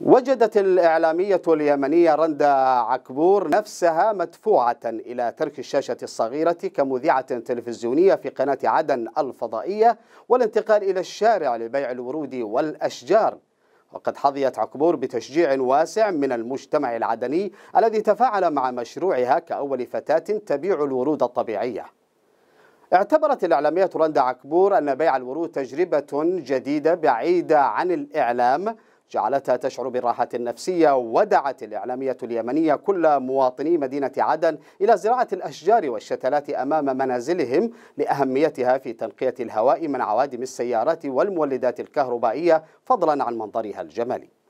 وجدت الإعلامية اليمنية رندا عكبور نفسها مدفوعة إلى ترك الشاشة الصغيرة كمذيعة تلفزيونية في قناة عدن الفضائية والانتقال إلى الشارع لبيع الورود والأشجار وقد حظيت عكبور بتشجيع واسع من المجتمع العدني الذي تفاعل مع مشروعها كأول فتاة تبيع الورود الطبيعية اعتبرت الإعلامية رندا عكبور أن بيع الورود تجربة جديدة بعيدة عن الإعلام جعلتها تشعر بالراحة النفسية ودعت الإعلامية اليمنية كل مواطني مدينة عدن إلى زراعة الأشجار والشتلات أمام منازلهم لأهميتها في تنقية الهواء من عوادم السيارات والمولدات الكهربائية فضلا عن منظرها الجمالي